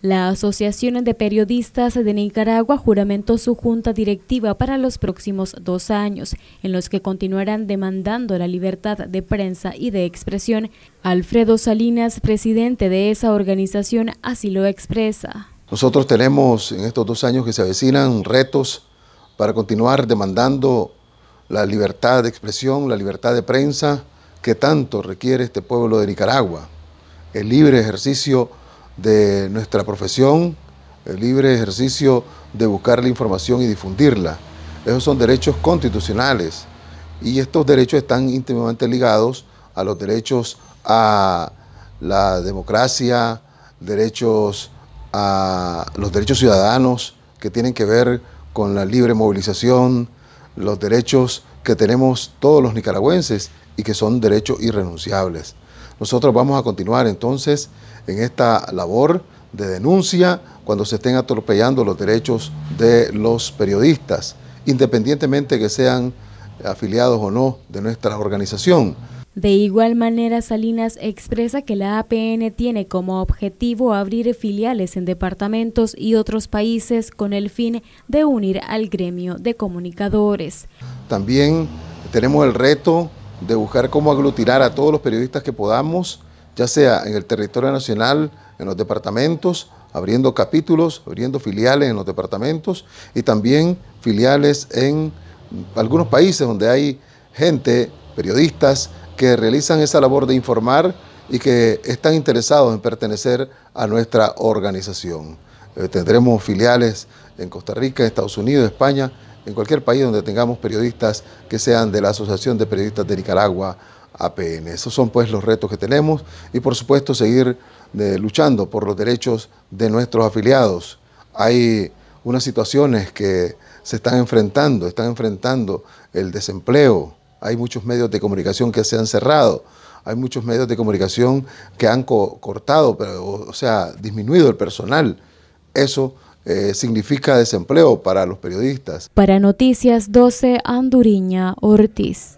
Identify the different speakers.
Speaker 1: La Asociación de Periodistas de Nicaragua juramentó su junta directiva para los próximos dos años, en los que continuarán demandando la libertad de prensa y de expresión. Alfredo Salinas, presidente de esa organización, así lo expresa.
Speaker 2: Nosotros tenemos en estos dos años que se avecinan retos para continuar demandando la libertad de expresión, la libertad de prensa que tanto requiere este pueblo de Nicaragua, el libre ejercicio de nuestra profesión, el libre ejercicio de buscar la información y difundirla. Esos son derechos constitucionales y estos derechos están íntimamente ligados a los derechos a la democracia, derechos a los derechos ciudadanos que tienen que ver con la libre movilización, los derechos que tenemos todos los nicaragüenses y que son derechos irrenunciables. Nosotros vamos a continuar entonces en esta labor de denuncia cuando se estén atropellando los derechos de los periodistas, independientemente que sean afiliados o no de nuestra organización.
Speaker 1: De igual manera, Salinas expresa que la APN tiene como objetivo abrir filiales en departamentos y otros países con el fin de unir al gremio de comunicadores.
Speaker 2: También tenemos el reto de buscar cómo aglutinar a todos los periodistas que podamos, ya sea en el territorio nacional, en los departamentos, abriendo capítulos, abriendo filiales en los departamentos y también filiales en algunos países donde hay gente, periodistas, que realizan esa labor de informar y que están interesados en pertenecer a nuestra organización. Eh, tendremos filiales en Costa Rica, Estados Unidos, España, en cualquier país donde tengamos periodistas que sean de la Asociación de Periodistas de Nicaragua, APN. Esos son pues los retos que tenemos y por supuesto seguir eh, luchando por los derechos de nuestros afiliados. Hay unas situaciones que se están enfrentando, están enfrentando el desempleo, hay muchos medios de comunicación que se han cerrado, hay muchos medios de comunicación que han cortado, o sea, disminuido el personal. Eso eh, significa desempleo para los periodistas.
Speaker 1: Para Noticias 12, Anduriña Ortiz.